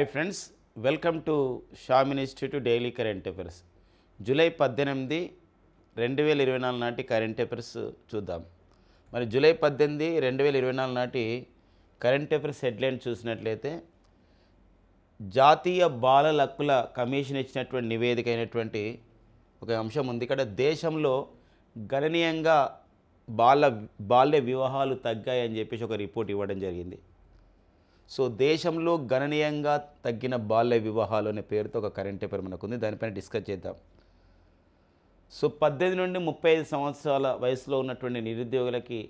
hi friends welcome to ministry to daily current affairs July పద్దెనిమిది రెండు వేల ఇరవై నాలుగు నాటి కరెంట్ అఫేర్స్ చూద్దాం మరి జూలై పద్దెనిమిది రెండు వేల ఇరవై నాలుగు నాటి కరెంట్ అఫేర్స్ హెడ్లైన్ చూసినట్లయితే జాతీయ బాలల హక్కుల కమిషన్ ఇచ్చినటువంటి నివేదిక అయినటువంటి ఒక అంశం ఉంది ఇక్కడ దేశంలో గణనీయంగా బాల బాల్య వివాహాలు తగ్గాయని చెప్పేసి ఒక రిపోర్ట్ ఇవ్వడం జరిగింది సో దేశంలో గణనీయంగా తగ్గిన బాల్య వివాహాలు అనే పేరుతో ఒక కరెంట్ పేపర్ మనకు ఉంది దానిపైన డిస్కస్ చేద్దాం సో పద్దెనిమిది నుండి ముప్పై ఐదు సంవత్సరాల వయసులో ఉన్నటువంటి నిరుద్యోగులకి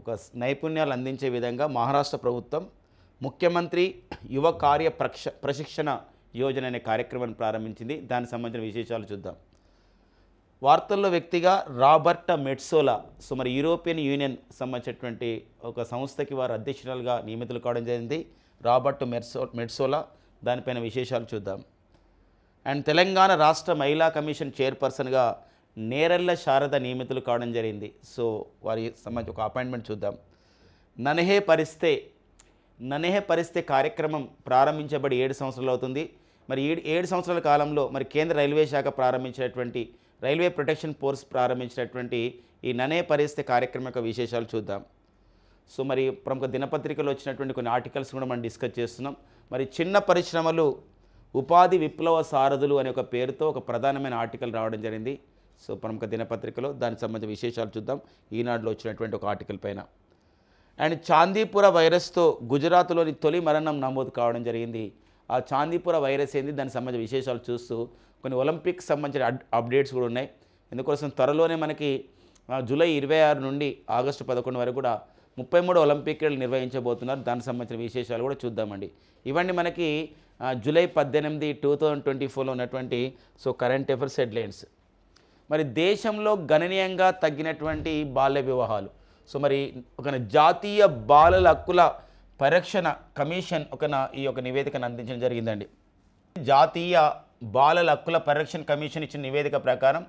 ఒక నైపుణ్యాలు అందించే విధంగా మహారాష్ట్ర ప్రభుత్వం ముఖ్యమంత్రి యువ కార్య ప్రక్ష ప్రశిక్షణ యోజన అనే కార్యక్రమాన్ని ప్రారంభించింది దానికి సంబంధించిన విశేషాలు చూద్దాం వార్తల్లో వ్యక్తిగా రాబర్టా మెట్సోలా సో మరి యూరోపియన్ యూనియన్ సంబంధించినటువంటి ఒక సంస్థకి వారు అధ్యక్షురాలుగా నియమితులు కావడం జరిగింది రాబర్ట్ మెర్సో మెట్సోలా దానిపైన విశేషాలు చూద్దాం అండ్ తెలంగాణ రాష్ట్ర మహిళా కమిషన్ చైర్పర్సన్గా నేరెళ్ళ శారద నియమితులు కావడం జరిగింది సో వారి సంబంధించి ఒక అపాయింట్మెంట్ చూద్దాం ననహే పరిస్తే ననహే పరిస్తే కార్యక్రమం ప్రారంభించబడి ఏడు సంవత్సరాలు అవుతుంది మరి ఏడు ఏడు సంవత్సరాల కాలంలో మరి కేంద్ర రైల్వే శాఖ ప్రారంభించినటువంటి రైల్వే ప్రొటెక్షన్ ఫోర్స్ ప్రారంభించినటువంటి ఈ ననే పరిస్థితి కార్యక్రమం యొక్క విశేషాలు చూద్దాం సో మరి ప్రముఖ దినపత్రికలు వచ్చినటువంటి కొన్ని ఆర్టికల్స్ కూడా మనం డిస్కస్ చేస్తున్నాం మరి చిన్న పరిశ్రమలు ఉపాధి విప్లవ సారథులు అనే ఒక పేరుతో ఒక ప్రధానమైన ఆర్టికల్ రావడం జరిగింది సో ప్రముఖ దినపత్రికలో దానికి సంబంధించిన విశేషాలు చూద్దాం ఈనాడులో వచ్చినటువంటి ఒక ఆర్టికల్ పైన అండ్ చాందీపుర వైరస్తో గుజరాత్లోని తొలి మరణం నమోదు కావడం జరిగింది ఆ చాందీపుర వైరస్ ఏంది దానికి సంబంధించిన విశేషాలు చూస్తూ కొన్ని ఒలింపిక్స్ సంబంధించిన అప్డేట్స్ కూడా ఉన్నాయి ఎందుకోసం త్వరలోనే మనకి జూలై ఇరవై ఆరు నుండి ఆగస్టు పదకొండు వరకు కూడా ముప్పై మూడు ఒలింపిక్ క్రీడలు నిర్వహించబోతున్నారు దానికి సంబంధించిన విశేషాలు కూడా చూద్దామండి ఇవన్నీ మనకి జూలై పద్దెనిమిది టూ థౌజండ్ ట్వంటీ ఫోర్లో ఉన్నటువంటి సో కరెంట్ హెడ్ హెడ్లైన్స్ మరి దేశంలో గణనీయంగా తగ్గినటువంటి బాల్య వివాహాలు సో మరి ఒక జాతీయ బాలల హక్కుల పరిరక్షణ కమిషన్ ఒక ఈ యొక్క నివేదికను అందించడం జరిగిందండి జాతీయ బాలల హక్కుల పరిరక్షణ కమిషన్ ఇచ్చిన నివేదిక ప్రకారం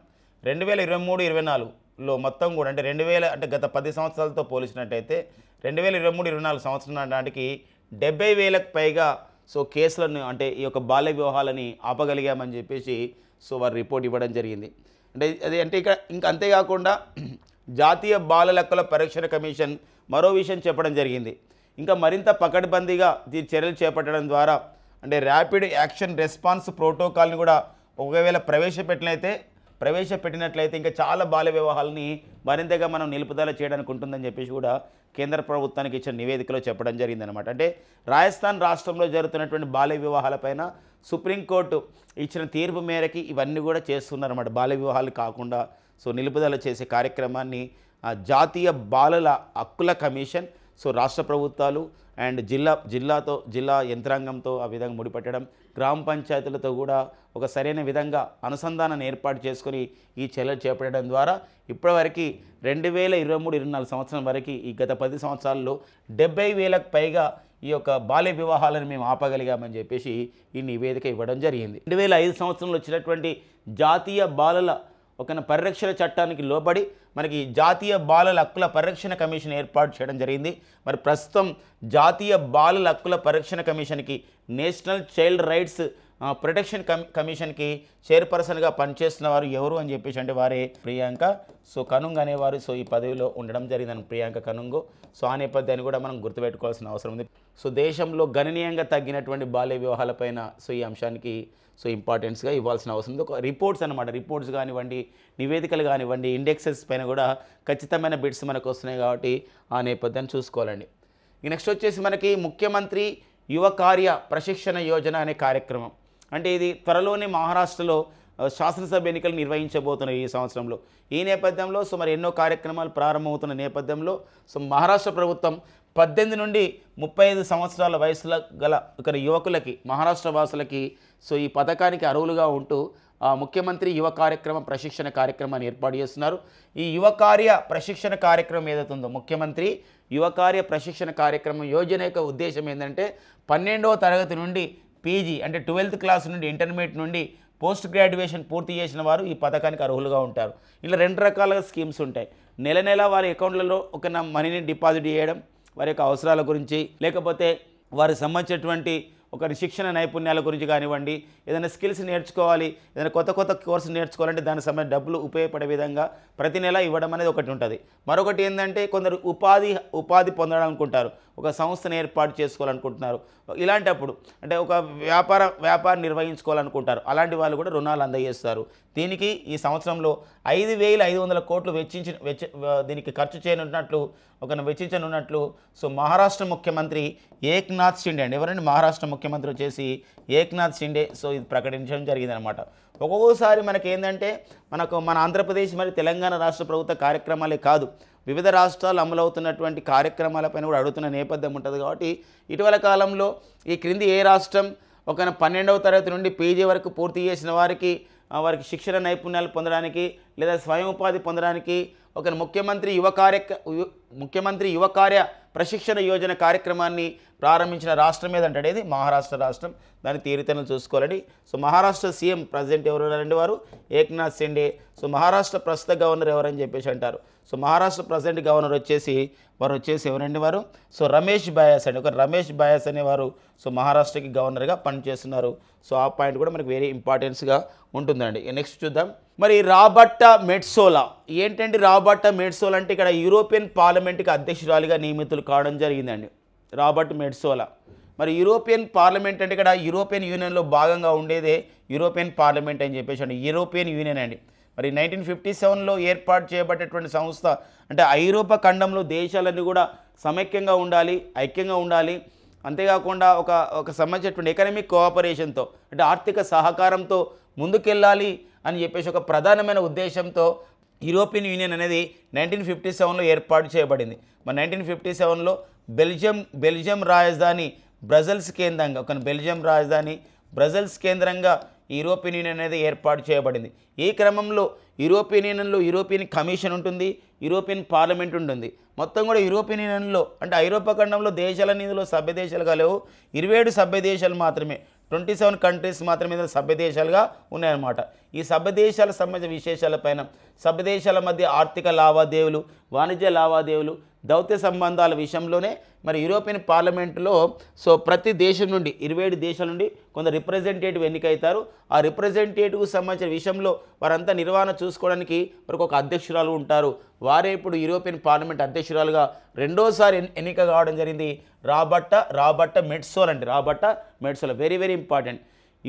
రెండు వేల ఇరవై మూడు ఇరవై నాలుగులో మొత్తం కూడా అంటే రెండు వేల అంటే గత పది సంవత్సరాలతో పోల్చినట్టయితే రెండు వేల ఇరవై మూడు ఇరవై నాలుగు సంవత్సరం నాటికి డెబ్బై వేలకు పైగా సో కేసులను అంటే ఈ యొక్క బాల్య వివాహాలని ఆపగలిగామని చెప్పేసి సో వారు రిపోర్ట్ ఇవ్వడం జరిగింది అంటే అది అంటే ఇక్కడ ఇంకా అంతేకాకుండా జాతీయ బాలల హక్కుల పరిరక్షణ కమిషన్ మరో విషయం చెప్పడం జరిగింది ఇంకా మరింత పకడ్బందీగా దీని చర్యలు చేపట్టడం ద్వారా అంటే ర్యాపిడ్ యాక్షన్ రెస్పాన్స్ ప్రోటోకాల్ని కూడా ఒకవేళ ప్రవేశపెట్టినైతే ప్రవేశపెట్టినట్లయితే ఇంకా చాలా బాల వివాహాలని మరింతగా మనం నిలుపుదల చేయడానికి ఉంటుందని చెప్పేసి కూడా కేంద్ర ప్రభుత్వానికి ఇచ్చిన నివేదికలో చెప్పడం జరిగిందనమాట అంటే రాజస్థాన్ రాష్ట్రంలో జరుగుతున్నటువంటి బాల్య వివాహాలపైన సుప్రీంకోర్టు ఇచ్చిన తీర్పు మేరకి ఇవన్నీ కూడా చేస్తున్నారన్నమాట బాల్య వివాహాలు కాకుండా సో నిలుపుదల చేసే కార్యక్రమాన్ని జాతీయ బాలల హక్కుల కమిషన్ సో రాష్ట్ర ప్రభుత్వాలు అండ్ జిల్లా జిల్లాతో జిల్లా యంత్రాంగంతో ఆ విధంగా ముడిపెట్టడం గ్రామ పంచాయతీలతో కూడా ఒక సరైన విధంగా అనుసంధానాన్ని ఏర్పాటు చేసుకొని ఈ చర్యలు చేపట్టడం ద్వారా ఇప్పటివరకు రెండు వేల ఇరవై మూడు ఇరవై నాలుగు సంవత్సరం వరకు ఈ గత పది సంవత్సరాల్లో డెబ్బై వేలకు పైగా ఈ యొక్క బాల్య వివాహాలను మేము ఆపగలిగామని చెప్పేసి ఈ నివేదిక ఇవ్వడం జరిగింది రెండు వేల ఐదు సంవత్సరంలో వచ్చినటువంటి జాతీయ బాలల ఒక పరిరక్షణ చట్టానికి లోబడి మనకి జాతీయ బాలల హక్కుల పరిరక్షణ కమిషన్ ఏర్పాటు చేయడం జరిగింది మరి ప్రస్తుతం జాతీయ బాలల హక్కుల పరిరక్షణ కమిషన్కి నేషనల్ చైల్డ్ రైట్స్ ప్రొటెక్షన్ కమిషన్కి చైర్పర్సన్గా పనిచేస్తున్న వారు ఎవరు అని చెప్పేసి అంటే వారే ప్రియాంక సో కనుంగ్ అనేవారు సో ఈ పదవిలో ఉండడం జరిగిందని ప్రియాంక కనుంగు సో ఆ నేపథ్యాన్ని కూడా మనం గుర్తుపెట్టుకోవాల్సిన అవసరం ఉంది సో దేశంలో గణనీయంగా తగ్గినటువంటి బాల్య వివాహాలపైన సో ఈ అంశానికి సో ఇంపార్టెన్స్గా ఇవ్వాల్సిన అవసరం ఉంది ఒక రిపోర్ట్స్ అనమాట రిపోర్ట్స్ కానివ్వండి నివేదికలు కానివ్వండి ఇండెక్సెస్ పైన కూడా ఖచ్చితమైన బిడ్స్ మనకు వస్తున్నాయి కాబట్టి ఆ నేపథ్యాన్ని చూసుకోవాలండి నెక్స్ట్ వచ్చేసి మనకి ముఖ్యమంత్రి యువ కార్య ప్రశిక్షణ యోజన అనే కార్యక్రమం అంటే ఇది త్వరలోనే మహారాష్ట్రలో శాసనసభ ఎన్నికలు నిర్వహించబోతున్నాయి ఈ సంవత్సరంలో ఈ నేపథ్యంలో సుమారు ఎన్నో కార్యక్రమాలు ప్రారంభమవుతున్న నేపథ్యంలో సో మహారాష్ట్ర ప్రభుత్వం పద్దెనిమిది నుండి ముప్పై ఐదు సంవత్సరాల వయసులో గల ఇక్కడ యువకులకి మహారాష్ట్ర వాసులకి సో ఈ పథకానికి అరువులుగా ఉంటూ ముఖ్యమంత్రి యువ కార్యక్రమ ప్రశిక్షణ కార్యక్రమాన్ని ఏర్పాటు చేస్తున్నారు ఈ యువ కార్య ప్రశిక్షణ కార్యక్రమం ఏదైతుందో ముఖ్యమంత్రి యువ కార్య ప్రశిక్షణ కార్యక్రమం యోజన యొక్క ఉద్దేశం ఏంటంటే పన్నెండవ తరగతి నుండి పీజీ అంటే ట్వెల్త్ క్లాస్ నుండి ఇంటర్మీడియట్ నుండి పోస్ట్ గ్రాడ్యుయేషన్ పూర్తి చేసిన వారు ఈ పథకానికి అర్హులుగా ఉంటారు ఇలా రెండు రకాల స్కీమ్స్ ఉంటాయి నెల నెల వారి అకౌంట్లలో ఒక మనీని డిపాజిట్ చేయడం వారి యొక్క అవసరాల గురించి లేకపోతే వారికి సంబంధించినటువంటి ఒకరి శిక్షణ నైపుణ్యాల గురించి కానివ్వండి ఏదైనా స్కిల్స్ నేర్చుకోవాలి ఏదైనా కొత్త కొత్త కోర్సు నేర్చుకోవాలంటే దానికి సంబంధించిన డబ్బులు ఉపయోగపడే విధంగా ప్రతి నెల ఇవ్వడం అనేది ఒకటి ఉంటుంది మరొకటి ఏంటంటే కొందరు ఉపాధి ఉపాధి పొందాలనుకుంటారు ఒక సంస్థను ఏర్పాటు చేసుకోవాలనుకుంటున్నారు ఇలాంటప్పుడు అంటే ఒక వ్యాపార వ్యాపారం నిర్వహించుకోవాలనుకుంటారు అలాంటి వాళ్ళు కూడా రుణాలు అందజేస్తారు దీనికి ఈ సంవత్సరంలో ఐదు వేల ఐదు వందల కోట్లు వెచ్చించి వెచ్చ దీనికి ఖర్చు చేయనున్నట్లు ఒక వెచ్చించనున్నట్లు సో మహారాష్ట్ర ముఖ్యమంత్రి ఏక్నాథ్ షిండే అండి ఎవరండి మహారాష్ట్ర ముఖ్యమంత్రి వచ్చేసి ఏక్నాథ్ షిండే సో ఇది ప్రకటించడం జరిగిందనమాట ఒక్కొక్కసారి మనకి ఏంటంటే మనకు మన ఆంధ్రప్రదేశ్ మరి తెలంగాణ రాష్ట్ర ప్రభుత్వ కార్యక్రమాలే కాదు వివిధ రాష్ట్రాలు అమలవుతున్నటువంటి కార్యక్రమాలపైన కూడా అడుగుతున్న నేపథ్యం ఉంటుంది కాబట్టి ఇటీవల కాలంలో ఈ క్రింది ఏ రాష్ట్రం ఒక పన్నెండవ తరగతి నుండి పీజీ వరకు పూర్తి చేసిన వారికి వారికి శిక్షణ నైపుణ్యాలు పొందడానికి లేదా స్వయం ఉపాధి పొందడానికి ఒక ముఖ్యమంత్రి యువ కార్య ముఖ్యమంత్రి యువ కార్య ప్రశిక్షణ యోజన కార్యక్రమాన్ని ప్రారంభించిన రాష్ట్రం మీద ఏది మహారాష్ట్ర రాష్ట్రం దాని తీరితనలు చూసుకోవాలని సో మహారాష్ట్ర సీఎం ఎవరు ఉన్నారండి వారు ఏక్నాథ్ షిండే సో మహారాష్ట్ర ప్రస్తుత గవర్నర్ ఎవరని చెప్పేసి అంటారు సో మహారాష్ట్ర ప్రెసిడెంట్ గవర్నర్ వచ్చేసి వారు వచ్చేసి ఎవరండి వారు సో రమేష్ బాయాస్ అండి ఒక రమేష్ బాయాస్ అనేవారు సో మహారాష్ట్రకి గవర్నర్గా పనిచేస్తున్నారు సో ఆ పాయింట్ కూడా మనకు వెరీ ఇంపార్టెన్స్గా ఉంటుందండి నెక్స్ట్ చూద్దాం మరి రాబట్ట మెట్సోలా ఏంటంటే రాబట్ట మెట్సోలా అంటే ఇక్కడ యూరోపియన్ పార్లమెంట్కి అధ్యక్షురాలిగా నియమితులు కావడం జరిగిందండి రాబర్ట్ మెడ్సోలా మరి యూరోపియన్ పార్లమెంట్ అంటే ఇక్కడ యూరోపియన్ యూనియన్లో భాగంగా ఉండేదే యూరోపియన్ పార్లమెంట్ అని చెప్పేసి అండి యూరోపియన్ యూనియన్ అండి మరి నైన్టీన్ ఫిఫ్టీ సెవెన్లో ఏర్పాటు చేయబడేటువంటి సంస్థ అంటే ఐరోపా ఖండంలో దేశాలన్నీ కూడా సమైక్యంగా ఉండాలి ఐక్యంగా ఉండాలి అంతేకాకుండా ఒక ఒక సంబంధించినటువంటి ఎకనమిక్ కోఆపరేషన్తో అంటే ఆర్థిక సహకారంతో ముందుకెళ్ళాలి అని చెప్పేసి ఒక ప్రధానమైన ఉద్దేశంతో యూరోపియన్ యూనియన్ అనేది నైన్టీన్ ఫిఫ్టీ సెవెన్లో ఏర్పాటు చేయబడింది మరి నైన్టీన్ ఫిఫ్టీ సెవెన్లో బెల్జియం బెల్జియం రాజధాని బ్రజల్స్ కేంద్రంగా ఒక బెల్జియం రాజధాని బ్రజల్స్ కేంద్రంగా యూరోపియన్ యూనియన్ అనేది ఏర్పాటు చేయబడింది ఈ క్రమంలో యూరోపియన్ యూనియన్లో యూరోపియన్ కమిషన్ ఉంటుంది యూరోపియన్ పార్లమెంట్ ఉంటుంది మొత్తం కూడా యూరోపియన్ యూనియన్లో అంటే ఐరోపా ఖండంలో దేశాల నిధిలో సభ్య దేశాలు కలవు ఇరవై ఏడు సభ్య దేశాలు మాత్రమే ట్వంటీ సెవెన్ కంట్రీస్ మాత్రమే సభ్య దేశాలుగా ఉన్నాయన్నమాట ఈ సభ్య దేశాలకు సంబంధించిన విశేషాలపైన సభ్య దేశాల మధ్య ఆర్థిక లావాదేవీలు వాణిజ్య లావాదేవీలు దౌత్య సంబంధాల విషయంలోనే మరి యూరోపియన్ పార్లమెంట్లో సో ప్రతి దేశం నుండి ఇరవై దేశాల నుండి కొందరు రిప్రజెంటేటివ్ ఎన్నికవుతారు ఆ రిప్రజెంటేటివ్కు సంబంధించిన విషయంలో వారంతా నిర్వహణ చూసుకోవడానికి వారికి ఒక అధ్యక్షురాలు ఉంటారు వారే ఇప్పుడు యూరోపియన్ పార్లమెంట్ అధ్యక్షురాలుగా రెండోసారి ఎన్నిక కావడం జరిగింది రాబట్ట రాబట్ట మెడ్సోల్ అండి Roberta Metsola very very important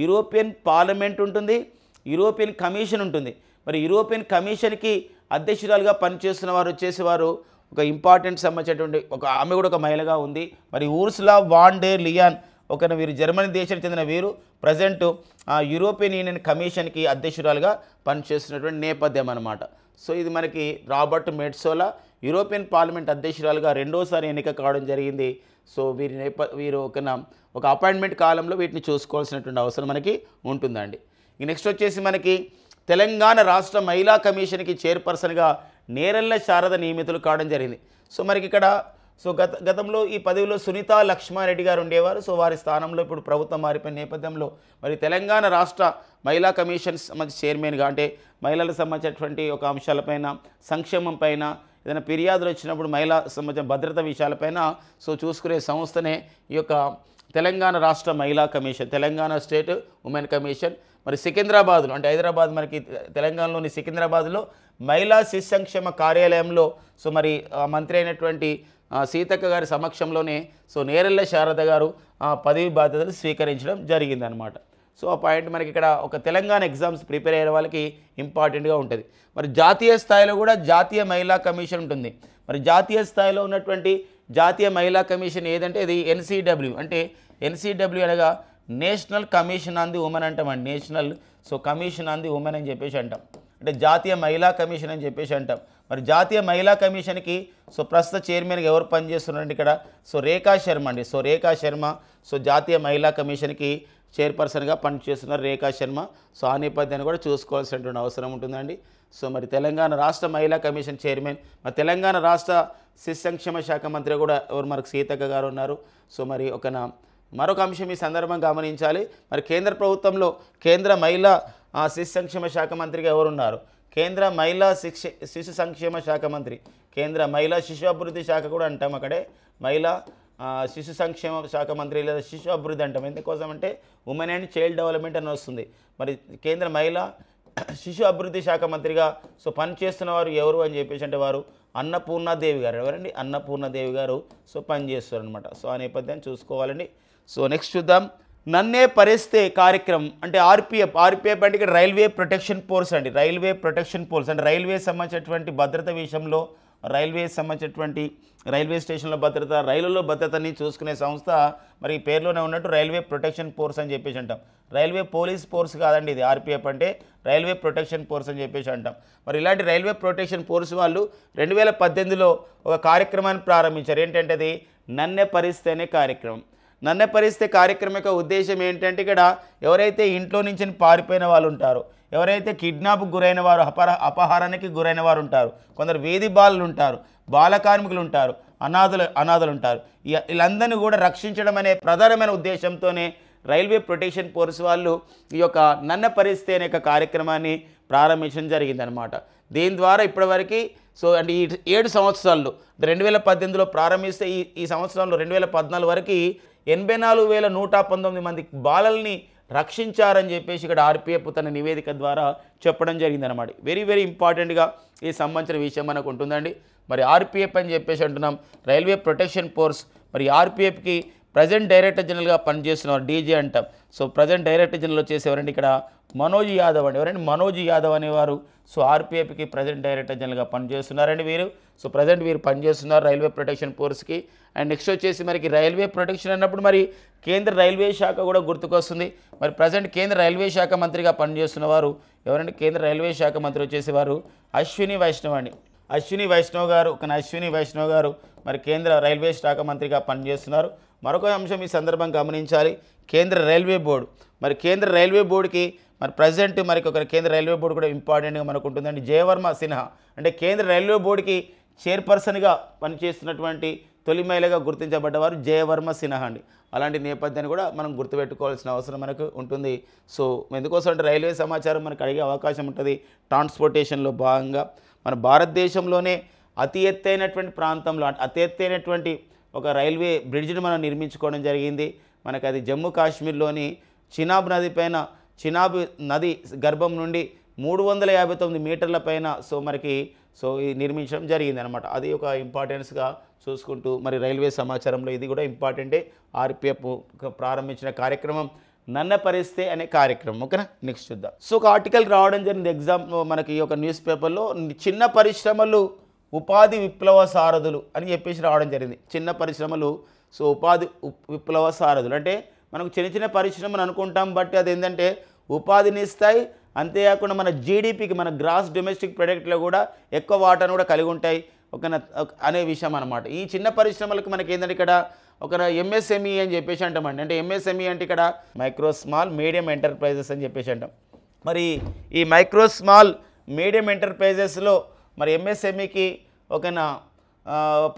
European Parliament ఉంటుంది యూరోపియన్ కమిషన్ ఉంటుంది మరి యూరోపియన్ కమిషన్కి అధ్యక్షురాలుగా పనిచేస్తున్న వారు వచ్చేసేవారు ఒక ఇంపార్టెంట్ సంబంధించినటువంటి ఒక ఆమె కూడా ఒక మహిళగా ఉంది మరి ఊర్సులా డే లియాన్ ఒక వీరు జర్మనీ దేశానికి చెందిన వీరు ప్రజెంట్ యూరోపియన్ యూనియన్ కమిషన్కి అధ్యక్షురాలుగా పనిచేస్తున్నటువంటి నేపథ్యం అనమాట సో ఇది మనకి రాబర్ట్ మెడ్సోలా యూరోపియన్ పార్లమెంట్ అధ్యక్షురాలుగా రెండోసారి ఎన్నిక కావడం జరిగింది సో వీరి నేప వీరు ఒక ఒక అపాయింట్మెంట్ కాలంలో వీటిని చూసుకోవాల్సినటువంటి అవసరం మనకి ఉంటుందండి నెక్స్ట్ వచ్చేసి మనకి తెలంగాణ రాష్ట్ర మహిళా కమిషన్కి చైర్పర్సన్గా నేరెళ్ల శారద నియమితులు కావడం జరిగింది సో మనకి ఇక్కడ సో గత గతంలో ఈ పదవిలో సునీత లక్ష్మారెడ్డి గారు ఉండేవారు సో వారి స్థానంలో ఇప్పుడు ప్రభుత్వం మారిపోయిన నేపథ్యంలో మరి తెలంగాణ రాష్ట్ర మహిళా కమిషన్ సంబంధించి చైర్మన్గా అంటే మహిళలకు సంబంధించినటువంటి ఒక అంశాలపైన సంక్షేమం పైన ఏదైనా ఫిర్యాదులు వచ్చినప్పుడు మహిళా సంబంధించిన భద్రత విషయాలపైన సో చూసుకునే సంస్థనే ఈ యొక్క తెలంగాణ రాష్ట్ర మహిళా commission Telangana state women commission మరి సికింద్రాబాద్లో అంటే హైదరాబాద్ మనకి తెలంగాణలోని సికింద్రాబాద్లో మహిళా శిశు సంక్షేమ కార్యాలయంలో సో మరి మంత్రి అయినటువంటి సీతక్క గారి సమక్షంలోనే సో నేరెళ్ళ శారద గారు పదవి బాధ్యతలు స్వీకరించడం జరిగిందనమాట సో ఆ పాయింట్ మనకి ఇక్కడ ఒక తెలంగాణ ఎగ్జామ్స్ ప్రిపేర్ అయ్యే వాళ్ళకి ఇంపార్టెంట్గా ఉంటుంది మరి జాతీయ స్థాయిలో కూడా జాతీయ మహిళా కమిషన్ ఉంటుంది మరి జాతీయ స్థాయిలో ఉన్నటువంటి జాతీయ మహిళా కమిషన్ ఏదంటే ఇది ఎన్సీడబ్ల్యూ అంటే ఎన్సీడబ్ల్యూ అనగా national commission on the women అంటాం national so commission on the women అని చెప్పేసి అంటాం అంటే జాతీయ మహిళా కమిషన్ అని చెప్పేసి అంటాం మరి జాతీయ మహిళా కమిషన్కి సో ప్రస్తుత చైర్మన్గా ఎవరు పనిచేస్తున్నారండి ఇక్కడ సో రేఖా శర్మ అండి సో రేఖా శర్మ సో జాతీయ మహిళా కమిషన్కి చైర్పర్సన్గా పనిచేస్తున్నారు రేఖా శర్మ సో ఆ నేపథ్యాన్ని కూడా చూసుకోవాల్సినటువంటి అవసరం ఉంటుందండి సో మరి తెలంగాణ రాష్ట్ర మహిళా కమిషన్ చైర్మన్ మరి తెలంగాణ రాష్ట్ర శిశు సంక్షేమ శాఖ మంత్రి కూడా ఎవరు మనకు సీతక్క గారు ఉన్నారు సో మరి ఒక మరొక అంశం ఈ సందర్భం గమనించాలి మరి కేంద్ర ప్రభుత్వంలో కేంద్ర మహిళా శిశు సంక్షేమ శాఖ మంత్రిగా ఎవరున్నారు కేంద్ర మహిళా శిక్ష శిశు సంక్షేమ శాఖ మంత్రి కేంద్ర మహిళా శిశు అభివృద్ధి శాఖ కూడా అంటాం అక్కడే మహిళా శిశు సంక్షేమ శాఖ మంత్రి లేదా శిశు అభివృద్ధి అంటాం ఎందుకోసం అంటే ఉమెన్ అండ్ చైల్డ్ డెవలప్మెంట్ అని వస్తుంది మరి కేంద్ర మహిళా శిశు అభివృద్ధి శాఖ మంత్రిగా సో పనిచేస్తున్న వారు ఎవరు అని చెప్పేసి అంటే వారు అన్నపూర్ణాదేవి గారు ఎవరండి అన్నపూర్ణాదేవి గారు సో పనిచేస్తారు అనమాట సో ఆ నేపథ్యాన్ని చూసుకోవాలండి సో నెక్స్ట్ చూద్దాం నన్నే పరిస్తే కార్యక్రమం అంటే ఆర్పిఎఫ్ ఆర్పిఎఫ్ అంటే రైల్వే ప్రొటెక్షన్ ఫోర్స్ అండి రైల్వే ప్రొటెక్షన్ ఫోర్స్ అంటే రైల్వే సంబంధించినటువంటి భద్రత విషయంలో రైల్వే సంబంధించినటువంటి రైల్వే స్టేషన్ల భద్రత రైలులో భద్రతని చూసుకునే సంస్థ మరి పేరులోనే ఉన్నట్టు రైల్వే ప్రొటెక్షన్ ఫోర్స్ అని చెప్పేసి అంటాం రైల్వే పోలీస్ ఫోర్స్ కాదండి ఇది ఆర్పిఎఫ్ అంటే రైల్వే ప్రొటెక్షన్ ఫోర్స్ అని చెప్పేసి అంటాం మరి ఇలాంటి రైల్వే ప్రొటెక్షన్ ఫోర్స్ వాళ్ళు రెండు వేల పద్దెనిమిదిలో ఒక కార్యక్రమాన్ని ప్రారంభించారు ఏంటంటే అది నన్నే పరిస్తేనే కార్యక్రమం నన్నపరిస్తే కార్యక్రమం యొక్క ఉద్దేశం ఏంటంటే ఇక్కడ ఎవరైతే ఇంట్లో నుంచి పారిపోయిన వాళ్ళు ఉంటారో ఎవరైతే కిడ్నాప్ గురైన వారు అపహ అపహారానికి గురైన వారు ఉంటారు కొందరు వేది బాలలు ఉంటారు బాల కార్మికులు ఉంటారు అనాథులు అనాథులు ఉంటారు వీళ్ళందరినీ కూడా రక్షించడం అనే ప్రధానమైన ఉద్దేశంతోనే రైల్వే ప్రొటెక్షన్ ఫోర్స్ వాళ్ళు ఈ యొక్క నన్న పరిస్థితి అనే కార్యక్రమాన్ని ప్రారంభించడం జరిగిందనమాట దీని ద్వారా ఇప్పటివరకు సో అంటే ఈ ఏడు సంవత్సరాలు రెండు వేల పద్దెనిమిదిలో ప్రారంభిస్తే ఈ ఈ సంవత్సరంలో రెండు వేల పద్నాలుగు వరకు ఎనభై నాలుగు వేల నూట పంతొమ్మిది మంది బాలల్ని రక్షించారని చెప్పేసి ఇక్కడ ఆర్పిఎఫ్ తన నివేదిక ద్వారా చెప్పడం జరిగిందనమాట వెరీ వెరీ ఇంపార్టెంట్గా ఈ సంబంధించిన విషయం మనకు ఉంటుందండి మరి ఆర్పిఎఫ్ అని చెప్పేసి అంటున్నాం రైల్వే ప్రొటెక్షన్ ఫోర్స్ మరి ఆర్పిఎఫ్కి ప్రజెంట్ డైరెక్టర్ జనరల్గా పనిచేస్తున్నవారు డీజే అంటాం సో ప్రజెంట్ డైరెక్టర్ జనరల్ వచ్చేసి ఎవరండి ఇక్కడ మనోజ్ యాదవ్ అండి ఎవరండి మనోజ్ యాదవ్ అనేవారు సో ఆర్పీఎఫ్కి ప్రజెంట్ డైరెక్టర్ జనరల్గా పనిచేస్తున్నారండి వీరు సో ప్రజెంట్ వీరు పనిచేస్తున్నారు రైల్వే ప్రొటెక్షన్ ఫోర్స్కి అండ్ నెక్స్ట్ వచ్చేసి మరికి రైల్వే ప్రొటెక్షన్ అన్నప్పుడు మరి కేంద్ర రైల్వే శాఖ కూడా గుర్తుకొస్తుంది మరి ప్రజెంట్ కేంద్ర రైల్వే శాఖ మంత్రిగా పనిచేస్తున్న వారు ఎవరంటే కేంద్ర రైల్వే శాఖ మంత్రి వచ్చేసి వారు అశ్విని వైష్ణవ్ అండి అశ్విని వైష్ణవ్ గారు కానీ అశ్విని వైష్ణవ్ గారు మరి కేంద్ర రైల్వే శాఖ మంత్రిగా పనిచేస్తున్నారు మరొక అంశం ఈ సందర్భం గమనించాలి కేంద్ర రైల్వే బోర్డు మరి కేంద్ర రైల్వే బోర్డుకి మరి ప్రజెంట్ మరి ఒక కేంద్ర రైల్వే బోర్డు కూడా ఇంపార్టెంట్గా మనకు ఉంటుందండి జయవర్మ సిన్హా అంటే కేంద్ర రైల్వే బోర్డుకి చైర్పర్సన్గా పనిచేస్తున్నటువంటి తొలి మహిళగా గుర్తించబడ్డవారు జయవర్మ సిన్హా అండి అలాంటి నేపథ్యాన్ని కూడా మనం గుర్తుపెట్టుకోవాల్సిన అవసరం మనకు ఉంటుంది సో ఎందుకోసం అంటే రైల్వే సమాచారం మనకు అడిగే అవకాశం ఉంటుంది ట్రాన్స్పోర్టేషన్లో భాగంగా మన భారతదేశంలోనే అతి ఎత్తైనటువంటి ప్రాంతంలో అతి ఎత్తైనటువంటి ఒక రైల్వే బ్రిడ్జ్ని మనం నిర్మించుకోవడం జరిగింది మనకు అది జమ్మూ కాశ్మీర్లోని చినాబ్ నది పైన చినాబ్ నది గర్భం నుండి మూడు వందల యాభై తొమ్మిది మీటర్ల పైన సో మనకి సో ఇది నిర్మించడం జరిగింది అనమాట అది ఒక ఇంపార్టెన్స్గా చూసుకుంటూ మరి రైల్వే సమాచారంలో ఇది కూడా ఇంపార్టెంటే ఆర్పిఎఫ్ ప్రారంభించిన కార్యక్రమం నన్న పరిస్తే అనే కార్యక్రమం ఓకేనా నెక్స్ట్ చూద్దాం సో ఒక ఆర్టికల్ రావడం జరిగింది ఎగ్జామ్ మనకి ఒక న్యూస్ పేపర్లో చిన్న పరిశ్రమలు ఉపాధి విప్లవ సారథులు అని చెప్పేసి రావడం జరిగింది చిన్న పరిశ్రమలు సో ఉపాధి విప్లవ సారథులు అంటే మనకు చిన్న చిన్న పరిశ్రమను అనుకుంటాం బట్ అది ఏంటంటే ఉపాధిని ఇస్తాయి అంతేకాకుండా మన జీడిపికి మన గ్రాస్ డొమెస్టిక్ ప్రొడక్ట్లో కూడా ఎక్కువ వాటాను కూడా కలిగి ఉంటాయి ఒక అనే విషయం అనమాట ఈ చిన్న పరిశ్రమలకు మనకి ఏంటంటే ఇక్కడ ఒక ఎంఎస్ఎంఈ అని చెప్పేసి అంటామండి అంటే ఎంఎస్ఎంఈ అంటే ఇక్కడ మైక్రో స్మాల్ మీడియం ఎంటర్ప్రైజెస్ అని చెప్పేసి అంటాం మరి ఈ మైక్రో స్మాల్ మీడియం ఎంటర్ప్రైజెస్లో మరి ఎంఎస్ఎంఈకి ఓకేనా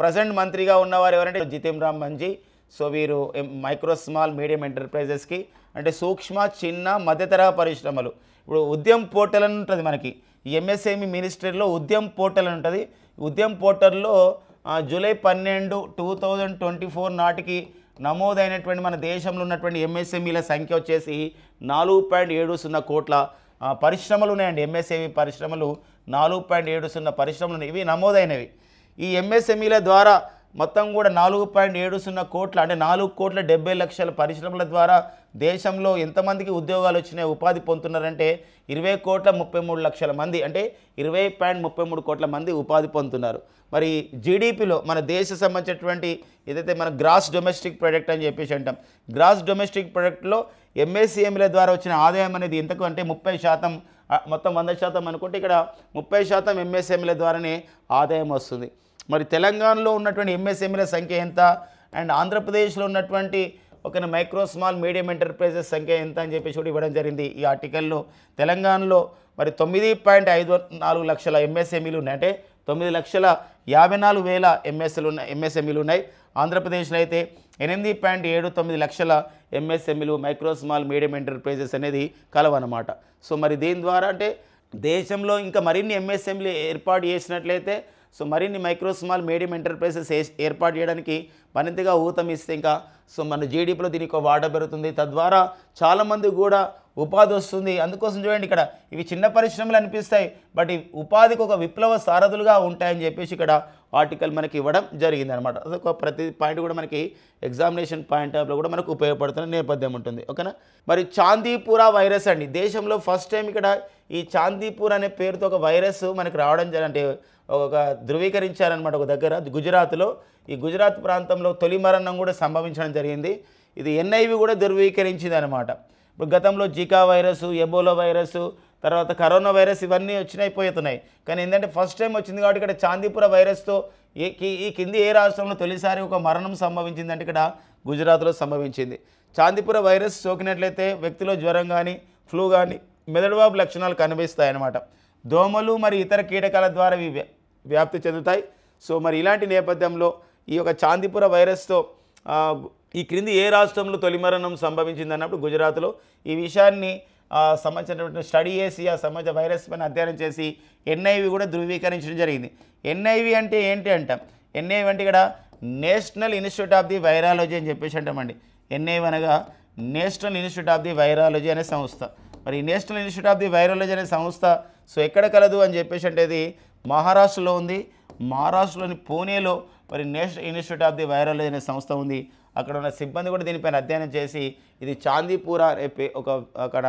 ప్రజెంట్ మంత్రిగా ఉన్నవారు ఎవరంటే జితిన్ రామ్ మంజీ సో వీరు మైక్రో స్మాల్ మీడియం ఎంటర్ప్రైజెస్కి అంటే సూక్ష్మ చిన్న మధ్యతరహా పరిశ్రమలు ఇప్పుడు ఉద్యమ పోర్టల్ అని ఉంటుంది మనకి ఎంఎస్ఎంఈ మినిస్ట్రీలో ఉద్యమ పోర్టల్ అని ఉంటుంది ఉద్యమ పోర్టల్లో జూలై పన్నెండు టూ థౌజండ్ ట్వంటీ ఫోర్ నాటికి నమోదైనటువంటి మన దేశంలో ఉన్నటువంటి ఎంఎస్ఎంఈల సంఖ్య వచ్చేసి నాలుగు పాయింట్ ఏడు సున్నా కోట్ల పరిశ్రమలు ఉన్నాయండి ఎంఎస్ఎంఈ పరిశ్రమలు నాలుగు పాయింట్ ఏడు సున్నా పరిశ్రమలు ఇవి నమోదైనవి ఈ ఎంఎస్ఎంఈల e ద్వారా మొత్తం కూడా నాలుగు పాయింట్ ఏడు సున్నా కోట్ల అంటే నాలుగు కోట్ల డెబ్బై లక్షల పరిశ్రమల ద్వారా దేశంలో ఎంతమందికి ఉద్యోగాలు వచ్చినాయి ఉపాధి పొందుతున్నారంటే ఇరవై కోట్ల ముప్పై మూడు లక్షల మంది అంటే ఇరవై పాయింట్ ముప్పై మూడు కోట్ల మంది ఉపాధి పొందుతున్నారు మరి జీడిపిలో మన దేశ సంబంధించినటువంటి ఏదైతే మన గ్రాస్ డొమెస్టిక్ ప్రొడక్ట్ అని చెప్పేసి అంటాం గ్రాస్ డొమెస్టిక్ ప్రొడక్ట్లో ఎంఎస్సిఎంల e ద్వారా వచ్చిన ఆదాయం అనేది ఎంతకు అంటే ముప్పై శాతం మొత్తం వంద శాతం అనుకుంటే ఇక్కడ ముప్పై శాతం ఎంఎస్ఎంల ద్వారానే ఆదాయం వస్తుంది మరి తెలంగాణలో ఉన్నటువంటి ఎంఎస్ఎంల సంఖ్య ఎంత అండ్ ఆంధ్రప్రదేశ్లో ఉన్నటువంటి ఒక మైక్రో స్మాల్ మీడియం ఎంటర్ప్రైజెస్ సంఖ్య ఎంత అని చెప్పేసి కూడా ఇవ్వడం జరిగింది ఈ ఆర్టికల్లో తెలంగాణలో మరి తొమ్మిది పాయింట్ ఐదు నాలుగు లక్షల ఎంఎస్ఎంఈలు ఉన్నాయి అంటే తొమ్మిది లక్షల యాభై నాలుగు వేల ఎంఎస్ఎలు ఉన్నాయి ఎంఎస్ఎంఈలు ఉన్నాయి ఆంధ్రప్రదేశ్లో అయితే ఎనిమిది పాయింట్ ఏడు తొమ్మిది లక్షల ఎంఎస్ఎంఈలు మైక్రో స్మాల్ మీడియం ఎంటర్ప్రైజెస్ అనేది కలవన్నమాట సో మరి దీని ద్వారా అంటే దేశంలో ఇంకా మరిన్ని ఎంఎస్ఎంఈలు ఏర్పాటు చేసినట్లయితే సో మరిన్ని మైక్రో స్మాల్ మీడియం ఎంటర్ప్రైజెస్ ఏర్పాటు చేయడానికి మరింతగా ఊతం ఇస్తే ఇంకా సో మన జీడిపిలో దీనికి ఒక వాట పెరుగుతుంది తద్వారా చాలామంది కూడా ఉపాధి వస్తుంది అందుకోసం చూడండి ఇక్కడ ఇవి చిన్న పరిశ్రమలు అనిపిస్తాయి బట్ ఉపాధికి ఒక విప్లవ సారథులుగా ఉంటాయని చెప్పేసి ఇక్కడ ఆర్టికల్ మనకి ఇవ్వడం జరిగింది అనమాట అదొక ప్రతి పాయింట్ కూడా మనకి ఎగ్జామినేషన్ పాయింట్ ఆఫ్లో కూడా మనకు ఉపయోగపడుతున్న నేపథ్యం ఉంటుంది ఓకేనా మరి చాందీపురా వైరస్ అండి దేశంలో ఫస్ట్ టైం ఇక్కడ ఈ చాందీపూర్ అనే పేరుతో ఒక వైరస్ మనకి రావడం అంటే ఒక ధృవీకరించారనమాట ఒక దగ్గర గుజరాత్లో ఈ గుజరాత్ ప్రాంతంలో తొలి మరణం కూడా సంభవించడం జరిగింది ఇది ఎన్ఐవి కూడా ధృవీకరించింది అనమాట ఇప్పుడు గతంలో జికా వైరస్ ఎబోలో వైరస్ తర్వాత కరోనా వైరస్ ఇవన్నీ వచ్చినాయి పోతున్నాయి కానీ ఏంటంటే ఫస్ట్ టైం వచ్చింది కాబట్టి ఇక్కడ చాందీపుర వైరస్తో ఏ ఈ కింది ఏ రాష్ట్రంలో తొలిసారి ఒక మరణం సంభవించిందంటే ఇక్కడ గుజరాత్లో సంభవించింది చాందీపుర వైరస్ సోకినట్లయితే వ్యక్తిలో జ్వరం కానీ ఫ్లూ కానీ మెదడువాపు లక్షణాలు కనిపిస్తాయన్నమాట దోమలు మరి ఇతర కీటకాల ద్వారా ఇవి వ్యాప్తి చెందుతాయి సో మరి ఇలాంటి నేపథ్యంలో ఈ యొక్క చాందీపుర వైరస్తో ఈ క్రింది ఏ రాష్ట్రంలో తొలి మరణం సంభవించింది అన్నప్పుడు గుజరాత్లో ఈ విషయాన్ని సంబంధించినటువంటి స్టడీ చేసి ఆ సంబంధించిన వైరస్ పైన అధ్యయనం చేసి ఎన్ఐవి కూడా ధృవీకరించడం జరిగింది ఎన్ఐవి అంటే ఏంటి అంటాం ఎన్ఐవి అంటే ఇక్కడ national institute of the virology అని చెప్పేసి అంటామండి ఎన్ఐవి అనగా national institute of the virology అనే సంస్థ మరి national institute of the virology అనే సంస్థ సో ఎక్కడ కలదు అని చెప్పేసి అంటే ఇది మహారాష్ట్రలో ఉంది మహారాష్ట్రలోని పూణేలో మరి national institute of the virology అనే సంస్థ ఉంది అక్కడ ఉన్న సిబ్బంది కూడా దీనిపైన అధ్యయనం చేసి ఇది చాందీపూరా రేపే ఒక అక్కడ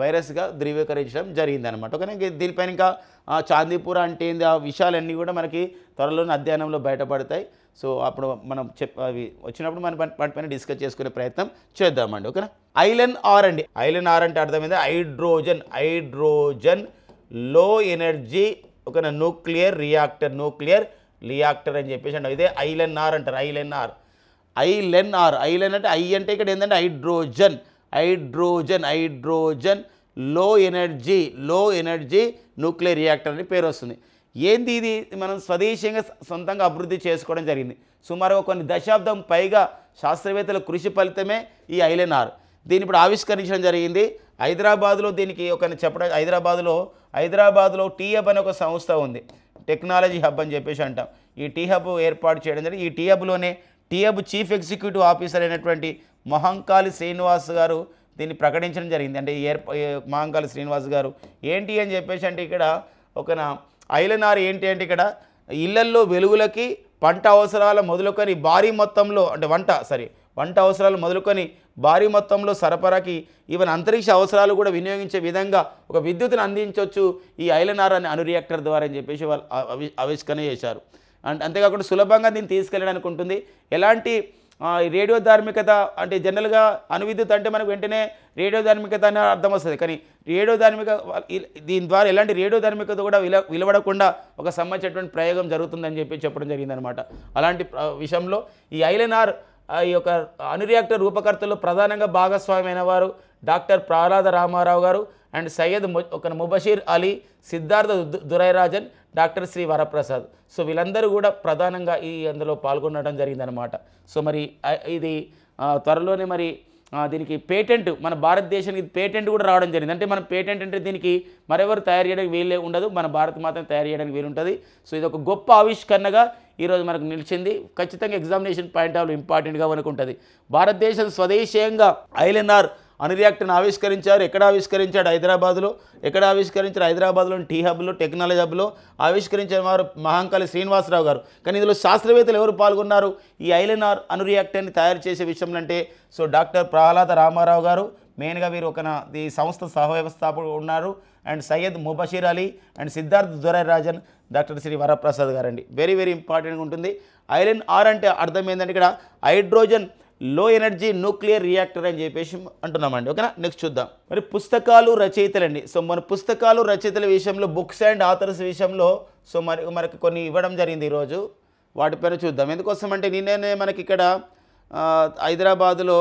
వైరస్గా ధృవీకరించడం జరిగిందనమాట ఓకేనా దీనిపైన ఇంకా చాందీపూర అంటే ఏంది ఆ విషయాలన్నీ కూడా మనకి త్వరలోనే అధ్యయనంలో బయటపడతాయి సో అప్పుడు మనం చెప్ అవి వచ్చినప్పుడు మనం వాటిపైన డిస్కస్ చేసుకునే ప్రయత్నం చేద్దామండి ఓకేనా ఐలన్ ఆర్ అండి ఐలన్ ఆర్ అంటే అర్థమైంది హైడ్రోజన్ హైడ్రోజన్ లో ఎనర్జీ ఓకేనా న్యూక్లియర్ రియాక్టర్ న్యూక్లియర్ రియాక్టర్ అని చెప్పేసి అండి ఇదే ఐలన్ ఆర్ అంటారు ఐలన్ ఆర్ ఐలెన్ ఆర్ ఐలెన్ అంటే ఐ అంటే ఇక్కడ ఏంటంటే hydrogen hydrogen hydrogen low energy low energy nuclear reactor అని పేరు వస్తుంది ఏంది ఇది మనం స్వదేశీయంగా సొంతంగా అభివృద్ధి చేసుకోవడం జరిగింది సుమారుగా కొన్ని దశాబ్దం పైగా శాస్త్రవేత్తల కృషి ఫలితమే ఈ ఐలెన్ఆర్ దీన్ని ఇప్పుడు ఆవిష్కరించడం జరిగింది హైదరాబాద్లో దీనికి ఒక చెప్పడం హైదరాబాద్లో హైదరాబాద్లో టీ హబ్ అనే ఒక సంస్థ ఉంది టెక్నాలజీ హబ్ అని చెప్పేసి అంటాం ఈ టీ హబ్ ఏర్పాటు చేయడం జరిగింది ఈ టీ హబ్లోనే టీఎబ్ చీఫ్ ఎగ్జిక్యూటివ్ ఆఫీసర్ అయినటువంటి మహంకాళి శ్రీనివాస్ గారు దీన్ని ప్రకటించడం జరిగింది అంటే ఏర్ మహంకాళి శ్రీనివాస్ గారు ఏంటి అని చెప్పేసి అంటే ఇక్కడ ఒక ఐలనార్ ఏంటి అంటే ఇక్కడ ఇళ్లల్లో వెలుగులకి పంట అవసరాలు మొదలుకొని భారీ మొత్తంలో అంటే వంట సారీ వంట అవసరాలు మొదలుకొని భారీ మొత్తంలో సరఫరాకి ఈవెన్ అంతరిక్ష అవసరాలు కూడా వినియోగించే విధంగా ఒక విద్యుత్ను అందించవచ్చు ఈ ఐలనార్ అనే అను రియాక్టర్ ద్వారా అని చెప్పేసి వాళ్ళు ఆవిష్కరణ చేశారు అండ్ అంతేకాకుండా సులభంగా దీన్ని తీసుకెళ్ళడానికి ఉంటుంది ఎలాంటి రేడియో ధార్మికత అంటే జనరల్గా అనువిద్యుత్ అంటే మనకు వెంటనే రేడియో ధార్మికత అని అర్థం వస్తుంది కానీ రేడియో ధార్మిక దీని ద్వారా ఎలాంటి రేడియో ధార్మికత కూడా విల విలువడకుండా ఒక సంబంధించినటువంటి ప్రయోగం జరుగుతుందని చెప్పి చెప్పడం జరిగిందనమాట అలాంటి విషయంలో ఈ ఐలెన్ఆర్ ఈ యొక్క అనురియాక్టర్ రూపకర్తలు ప్రధానంగా భాగస్వామ్యమైన వారు డాక్టర్ ప్రహ్లాద రామారావు గారు అండ్ సయ్యద్ ఒక ముబషీర్ అలీ సిద్ధార్థ దురైరాజన్ డాక్టర్ శ్రీ వరప్రసాద్ సో వీళ్ళందరూ కూడా ప్రధానంగా ఈ అందులో పాల్గొనడం జరిగిందనమాట సో మరి ఇది త్వరలోనే మరి దీనికి పేటెంట్ మన భారతదేశానికి పేటెంట్ కూడా రావడం జరిగింది అంటే మన పేటెంట్ అంటే దీనికి మరెవరు తయారు చేయడానికి వీలే ఉండదు మన భారత్ మాత్రం తయారు చేయడానికి వీలుంటుంది సో ఇది ఒక గొప్ప ఆవిష్కరణగా ఈరోజు మనకు నిలిచింది ఖచ్చితంగా ఎగ్జామినేషన్ పాయింట్ ఆఫ్ ఇంపార్టెంట్గా మనకు ఉంటుంది భారతదేశం స్వదేశీయంగా ఐఎల్ఎన్ఆర్ అనిరియాక్ట్ని ఆవిష్కరించారు ఎక్కడ ఆవిష్కరించాడు హైదరాబాద్లో ఎక్కడ ఆవిష్కరించారు హైదరాబాద్లోని టీ హబ్లో టెక్నాలజీ హబ్లో ఆవిష్కరించిన వారు మహాంకాళి శ్రీనివాసరావు గారు కానీ ఇందులో శాస్త్రవేత్తలు ఎవరు పాల్గొన్నారు ఈ ఐలెన్ఆర్ అనురియాక్టర్ని తయారు చేసే విషయంలో అంటే సో డాక్టర్ ప్రహ్లాద రామారావు గారు మెయిన్గా వీరు ఒక ఈ సంస్థ సహవ్యవస్థాపకుడు ఉన్నారు and Syed Mubasheer Ali and Siddharth Durai Rajan doctor Sri Varaprasad గారండి వెరీ వెరీ ఇంపార్టెంట్గా ఉంటుంది ఐరన్ ఆర్ అంటే అర్థం ఏంటంటే ఇక్కడ hydrogen low energy nuclear reactor అని చెప్పేసి అంటున్నామండి ఓకేనా నెక్స్ట్ చూద్దాం మరి పుస్తకాలు రచయితలండి సో మన పుస్తకాలు రచయితల విషయంలో బుక్స్ అండ్ ఆథర్స్ విషయంలో సో మరి మనకి కొన్ని ఇవ్వడం జరిగింది ఈరోజు పైన చూద్దాం ఎందుకోసం అంటే నిన్ననే మనకి ఇక్కడ హైదరాబాదులో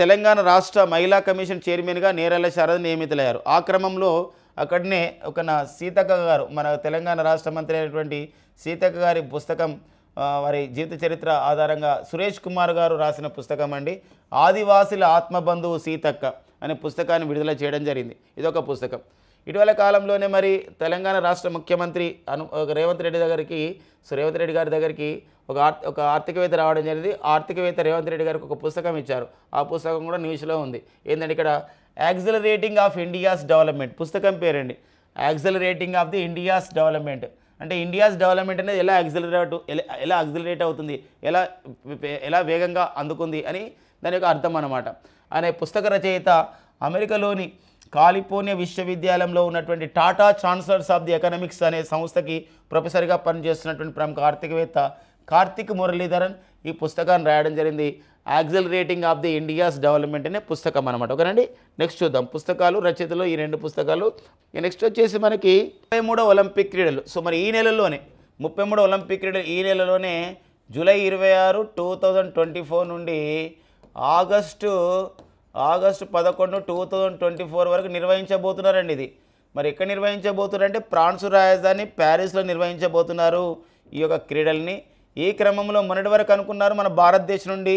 తెలంగాణ రాష్ట్ర మహిళా కమిషన్ చైర్మన్గా నేరాల శారద నియమితులయ్యారు ఆ క్రమంలో అక్కడనే ఒక నా సీతక్క గారు మన తెలంగాణ రాష్ట్ర మంత్రి అయినటువంటి సీతక్క గారి పుస్తకం వారి జీవిత చరిత్ర ఆధారంగా సురేష్ కుమార్ గారు రాసిన పుస్తకం అండి ఆదివాసుల ఆత్మబంధువు సీతక్క అనే పుస్తకాన్ని విడుదల చేయడం జరిగింది ఇదొక పుస్తకం ఇటీవల కాలంలోనే మరి తెలంగాణ రాష్ట్ర ముఖ్యమంత్రి అను రేవంత్ రెడ్డి దగ్గరికి సో రేవంత్ రెడ్డి గారి దగ్గరికి ఒక ఒక ఆర్థికవేత్త రావడం జరిగింది ఆర్థికవేత్త రేవంత్ రెడ్డి గారికి ఒక పుస్తకం ఇచ్చారు ఆ పుస్తకం కూడా న్యూస్లో ఉంది ఏంటంటే ఇక్కడ యాక్సలరేటింగ్ ఆఫ్ ఇండియాస్ డెవలప్మెంట్ పుస్తకం పేరండి accelerating of the India's development అంటే ఇండియాస్ డెవలప్మెంట్ అనేది ఎలా యాక్సిలరేట్ ఎలా యాక్సిలరేట్ అవుతుంది ఎలా ఎలా వేగంగా అందుకుంది అని దాని యొక్క అర్థం అన్నమాట అనే పుస్తక రచయిత అమెరికాలోని కాలిఫోర్నియా విశ్వవిద్యాలయంలో ఉన్నటువంటి Tata chancellors of the economics అనే సంస్థకి ప్రొఫెసర్గా పనిచేస్తున్నటువంటి ప్రముఖ ఆర్థికవేత్త కార్తిక్ మురళీధరన్ ఈ పుస్తకాన్ని రాయడం జరిగింది rating of the India's development అనే పుస్తకం అనమాట ఓకేనండి నెక్స్ట్ చూద్దాం పుస్తకాలు రచయితలు ఈ రెండు పుస్తకాలు నెక్స్ట్ వచ్చేసి మనకి ముప్పై ఒలింపిక్ క్రీడలు సో మరి ఈ నెలలోనే ముప్పై ఒలింపిక్ క్రీడలు ఈ నెలలోనే జూలై ఇరవై ఆరు టూ ట్వంటీ ఫోర్ నుండి ఆగస్టు ఆగస్టు పదకొండు టూ థౌజండ్ ట్వంటీ ఫోర్ వరకు నిర్వహించబోతున్నారండి ఇది మరి ఎక్కడ నిర్వహించబోతున్నారంటే ఫ్రాన్స్ రాజధాని ప్యారిస్లో నిర్వహించబోతున్నారు ఈ యొక్క క్రీడల్ని ఈ క్రమంలో మొన్నటి వరకు అనుకున్నారు మన భారతదేశం నుండి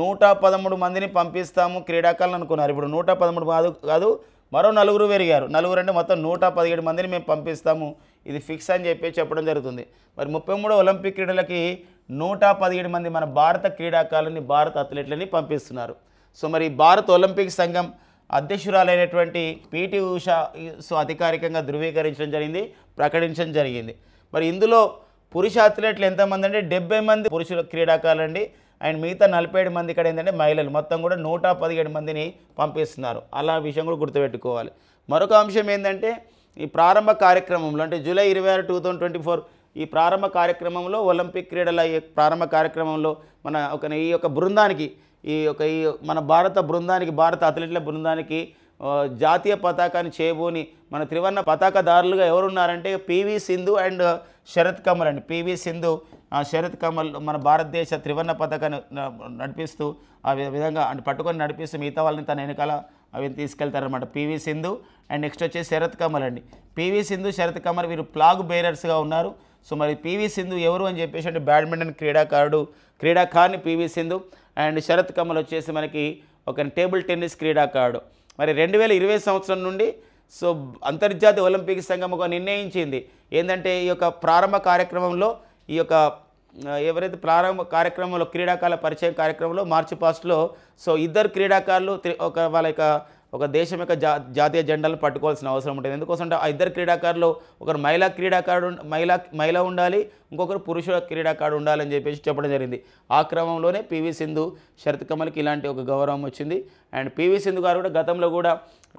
నూట పదమూడు మందిని పంపిస్తాము క్రీడాకారులు అనుకున్నారు ఇప్పుడు నూట పదమూడు కాదు కాదు మరో నలుగురు పెరిగారు నలుగురు అంటే మొత్తం నూట పదిహేడు మందిని మేము పంపిస్తాము ఇది ఫిక్స్ అని చెప్పి చెప్పడం జరుగుతుంది మరి ముప్పై ఒలింపిక్ క్రీడలకి నూట పదిహేడు మంది మన భారత క్రీడాకారులని భారత అథ్లెట్లని పంపిస్తున్నారు సో మరి భారత ఒలింపిక్ సంఘం అధ్యక్షురాలైనటువంటి పీటీ ఉషా సో అధికారికంగా ధృవీకరించడం జరిగింది ప్రకటించడం జరిగింది మరి ఇందులో పురుష అథ్లెట్లు ఎంతమంది అంటే డెబ్బై మంది పురుషుల అండి అండ్ మిగతా నలభై ఏడు మంది ఇక్కడ ఏంటంటే మహిళలు మొత్తం కూడా నూట పదిహేడు మందిని పంపిస్తున్నారు అలా విషయం కూడా గుర్తుపెట్టుకోవాలి మరొక అంశం ఏంటంటే ఈ ప్రారంభ కార్యక్రమంలో అంటే జూలై ఇరవై ఆరు టూ థౌజండ్ ట్వంటీ ఫోర్ ఈ ప్రారంభ కార్యక్రమంలో ఒలింపిక్ క్రీడల ప్రారంభ కార్యక్రమంలో మన ఒక ఈ యొక్క బృందానికి ఈ యొక్క ఈ మన భారత బృందానికి భారత అథ్లెట్ల బృందానికి జాతీయ పతాకాన్ని చేయబోని మన త్రివర్ణ పతాకదారులుగా ఎవరున్నారంటే పివి సింధు అండ్ శరత్ కమల్ అండి పివి సింధు శరత్ కమల్ మన భారతదేశ త్రివర్ణ పథకాన్ని నడిపిస్తూ ఆ విధంగా అంటే పట్టుకొని నడిపిస్తూ మిగతా వాళ్ళని తన వెనకాల అవి తీసుకెళ్తారనమాట పివి సింధు అండ్ నెక్స్ట్ వచ్చేసి శరత్ కమల్ అండి పివి సింధు శరత్ కమల్ వీరు ప్లాగ్ బేరర్స్గా ఉన్నారు సో మరి పివి సింధు ఎవరు అని చెప్పేసి అంటే బ్యాడ్మింటన్ క్రీడాకారుడు క్రీడాకారుని పివి సింధు అండ్ శరత్ కమల్ వచ్చేసి మనకి ఒక టేబుల్ టెన్నిస్ క్రీడాకారుడు మరి రెండు వేల ఇరవై సంవత్సరం నుండి సో అంతర్జాతీయ ఒలింపిక్ సంఘం ఒక నిర్ణయించింది ఏంటంటే ఈ యొక్క ప్రారంభ కార్యక్రమంలో ఈ యొక్క ఎవరైతే ప్రారంభ కార్యక్రమంలో క్రీడాకారుల పరిచయం కార్యక్రమంలో మార్చి పాస్ట్లో సో ఇద్దరు క్రీడాకారులు ఒక వాళ్ళ యొక్క ఒక దేశం యొక్క జా జాతీయ జెండాలు పట్టుకోవాల్సిన అవసరం ఉంటుంది ఎందుకోసంటే ఆ ఇద్దరు క్రీడాకారులు ఒకరు మహిళా క్రీడాకారుడు మహిళా మహిళ ఉండాలి ఇంకొకరు పురుషుల క్రీడాకారుడు ఉండాలని చెప్పేసి చెప్పడం జరిగింది ఆ క్రమంలోనే పివి సింధు శరత్ కమల్కి ఇలాంటి ఒక గౌరవం వచ్చింది అండ్ పివి సింధు గారు కూడా గతంలో కూడా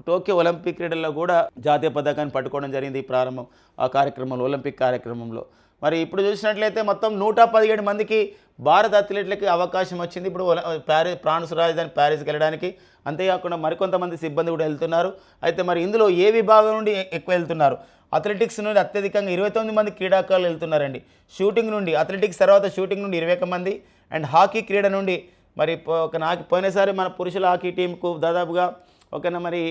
టోక్యో ఒలింపిక్ క్రీడల్లో కూడా జాతీయ పథకాన్ని పట్టుకోవడం జరిగింది ప్రారంభం ఆ కార్యక్రమంలో ఒలింపిక్ కార్యక్రమంలో మరి ఇప్పుడు చూసినట్లయితే మొత్తం నూట పదిహేడు మందికి భారత అథ్లెట్లకి అవకాశం వచ్చింది ఇప్పుడు ప్యారిస్ ఫ్రాన్స్ రాజధాని ప్యారిస్కి వెళ్ళడానికి అంతేకాకుండా మరికొంతమంది సిబ్బంది కూడా వెళ్తున్నారు అయితే మరి ఇందులో ఏ విభాగం నుండి ఎక్కువ వెళ్తున్నారు అథ్లెటిక్స్ నుండి అత్యధికంగా ఇరవై తొమ్మిది మంది క్రీడాకారులు వెళ్తున్నారండి షూటింగ్ నుండి అథ్లెటిక్స్ తర్వాత షూటింగ్ నుండి ఇరవై మంది అండ్ హాకీ క్రీడ నుండి మరి ఒక నాకు పోయినసారి మన పురుషుల హాకీ టీంకు దాదాపుగా ఒకనా మరి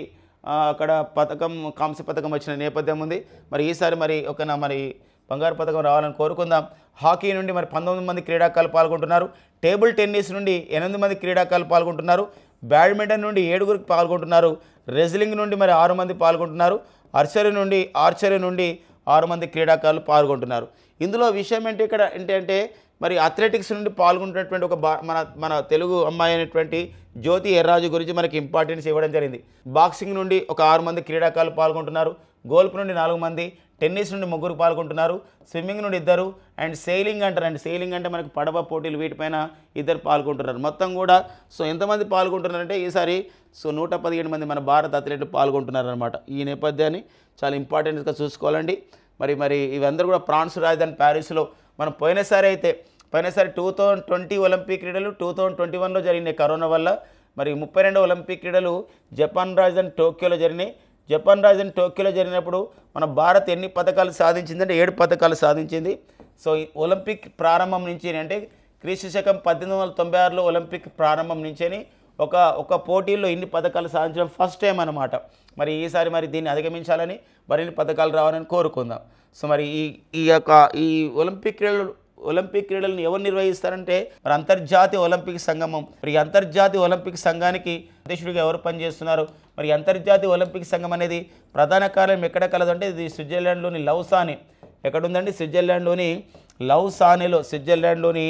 అక్కడ పథకం కాంస్య పథకం వచ్చిన నేపథ్యం ఉంది మరి ఈసారి మరి ఒకనా మరి బంగారు పథకం రావాలని కోరుకుందాం హాకీ నుండి మరి పంతొమ్మిది మంది క్రీడాకారులు పాల్గొంటున్నారు టేబుల్ టెన్నిస్ నుండి ఎనిమిది మంది క్రీడాకారులు పాల్గొంటున్నారు బ్యాడ్మింటన్ నుండి ఏడుగురు పాల్గొంటున్నారు రెజ్లింగ్ నుండి మరి ఆరు మంది పాల్గొంటున్నారు అర్చరీ నుండి ఆర్చరీ నుండి ఆరు మంది క్రీడాకారులు పాల్గొంటున్నారు ఇందులో విషయం ఏంటి ఇక్కడ ఏంటంటే మరి అథ్లెటిక్స్ నుండి పాల్గొంటున్నటువంటి ఒక మన మన తెలుగు అమ్మాయి అయినటువంటి జ్యోతి ఎర్రాజు గురించి మనకి ఇంపార్టెన్స్ ఇవ్వడం జరిగింది బాక్సింగ్ నుండి ఒక ఆరు మంది క్రీడాకారులు పాల్గొంటున్నారు గోల్ఫ్ నుండి నాలుగు మంది టెన్నిస్ నుండి ముగ్గురు పాల్గొంటున్నారు స్విమ్మింగ్ నుండి ఇద్దరు అండ్ సెయిలింగ్ అండ్ సెయిలింగ్ అంటే మనకి పడవ పోటీలు వీటిపైన ఇద్దరు పాల్గొంటున్నారు మొత్తం కూడా సో ఎంతమంది పాల్గొంటున్నారంటే ఈసారి సో నూట మంది మన భారత అథ్లెట్లు పాల్గొంటున్నారనమాట ఈ నేపథ్యాన్ని చాలా ఇంపార్టెంట్గా చూసుకోవాలండి మరి మరి ఇవందరూ కూడా ఫ్రాన్స్ రాజధాని ప్యారిస్లో మనం పోయినసారి అయితే పోయినసారి టూ థౌజండ్ ట్వంటీ ఒలింపిక్ క్రీడలు టూ థౌజండ్ ట్వంటీ వన్లో జరిగినాయి కరోనా వల్ల మరి ముప్పై రెండు ఒలింపిక్ క్రీడలు జపాన్ రాజధాని టోక్యోలో జరిగినాయి జపాన్ రాజధాని టోక్యోలో జరిగినప్పుడు మన భారత్ ఎన్ని పథకాలు సాధించిందంటే ఏడు పథకాలు సాధించింది సో ఒలింపిక్ ప్రారంభం నుంచి అంటే క్రీస్తు శకం పద్దెనిమిది వందల తొంభై ఆరులో ఒలింపిక్ ప్రారంభం అని ఒక ఒక పోటీల్లో ఇన్ని పథకాలు సాధించడం ఫస్ట్ టైం అనమాట మరి ఈసారి మరి దీన్ని అధిగమించాలని మరిన్ని పథకాలు రావాలని కోరుకుందాం సో మరి ఈ ఈ యొక్క ఈ ఒలింపిక్ క్రీడలు ఒలింపిక్ క్రీడలను ఎవరు నిర్వహిస్తారంటే మరి అంతర్జాతీయ ఒలింపిక్ సంఘమం మరి అంతర్జాతీయ ఒలింపిక్ సంఘానికి అధ్యక్షుడిగా ఎవరు పనిచేస్తున్నారు మరి అంతర్జాతీయ ఒలింపిక్ సంఘం అనేది ప్రధాన కార్యం ఎక్కడ కలదంటే ఇది స్విట్జర్లాండ్లోని లౌసానే ఎక్కడుందండి స్విట్జర్లాండ్లోని లవ్ సానేలో స్విట్జర్లాండ్లోని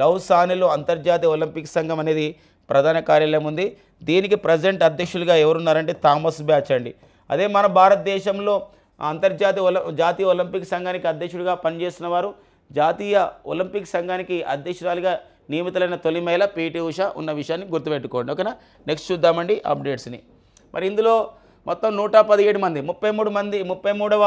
లవ్ సానేలో అంతర్జాతీయ ఒలింపిక్ సంఘం అనేది ప్రధాన కార్యాలయం ఉంది దీనికి ప్రజెంట్ అధ్యక్షులుగా ఎవరున్నారంటే థామస్ బ్యాచ్ అండి అదే మన భారతదేశంలో అంతర్జాతీయ జాతీయ ఒలింపిక్ సంఘానికి అధ్యక్షుడిగా పనిచేస్తున్న వారు జాతీయ ఒలింపిక్ సంఘానికి అధ్యక్షురాలుగా నియమితులైన తొలి మహిళ పిటి ఉష ఉన్న విషయాన్ని గుర్తుపెట్టుకోండి ఓకేనా నెక్స్ట్ చూద్దామండి అప్డేట్స్ని మరి ఇందులో మొత్తం నూట పదిహేడు మంది ముప్పై మూడు మంది ముప్పై మూడవ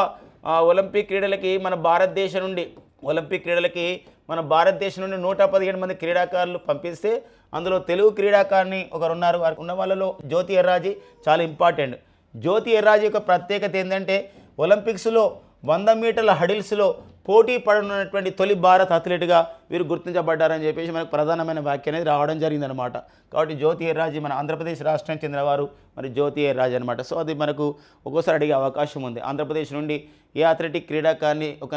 ఒలింపిక్ క్రీడలకి మన భారతదేశం నుండి ఒలింపిక్ క్రీడలకి మన భారతదేశం నుండి నూట పదిహేడు మంది క్రీడాకారులు పంపిస్తే అందులో తెలుగు ఒకరు ఒకరున్నారు వారికి ఉన్న వాళ్ళలో జ్యోతి ఎర్రాజీ చాలా ఇంపార్టెంట్ జ్యోతి ఎర్రాజీ యొక్క ప్రత్యేకత ఏంటంటే ఒలింపిక్స్లో వంద మీటర్ల హడిల్స్లో పోటీ పడనున్నటువంటి తొలి భారత్ అథ్లెట్గా వీరు గుర్తించబడ్డారని చెప్పేసి మనకు ప్రధానమైన వ్యాఖ్య అనేది రావడం జరిగిందనమాట కాబట్టి జ్యోతి రాజు మన ఆంధ్రప్రదేశ్ రాష్ట్రానికి చెందినవారు మరి జ్యోతి రాజు అనమాట సో అది మనకు ఒక్కోసారి అడిగే అవకాశం ఉంది ఆంధ్రప్రదేశ్ నుండి ఏ అథ్లెటిక్ క్రీడాకారిని ఒక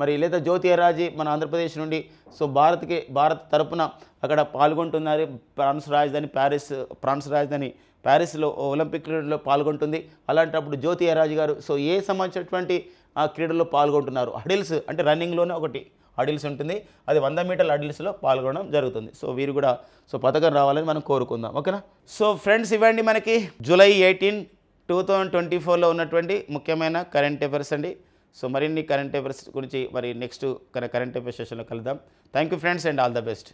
మరి లేదా జ్యోతి రాజీ మన ఆంధ్రప్రదేశ్ నుండి సో భారత్కి భారత్ తరపున అక్కడ పాల్గొంటున్నారు ఫ్రాన్స్ రాజధాని ప్యారిస్ ఫ్రాన్స్ రాజధాని ప్యారిస్లో ఒలింపిక్ క్రీడలో పాల్గొంటుంది అలాంటప్పుడు జ్యోతి రాజు గారు సో ఏ సంబంధించినటువంటి ఆ క్రీడల్లో పాల్గొంటున్నారు హడిల్స్ అంటే రన్నింగ్లోనే ఒకటి హడిల్స్ ఉంటుంది అది వంద మీటర్ల హడిల్స్లో పాల్గొనడం జరుగుతుంది సో వీరు కూడా సో పథకం రావాలని మనం కోరుకుందాం ఓకేనా సో ఫ్రెండ్స్ ఇవ్వండి మనకి July eighteen two thousand twenty ఫోర్లో ఉన్నటువంటి ముఖ్యమైన కరెంట్ అఫేర్స్ అండి సో మరిన్ని కరెంట్ అఫేర్స్ గురించి మరి నెక్స్ట్ కరెంట్ అఫేర్స్ సెషన్లో కలుద్దాం thank you friends and all the best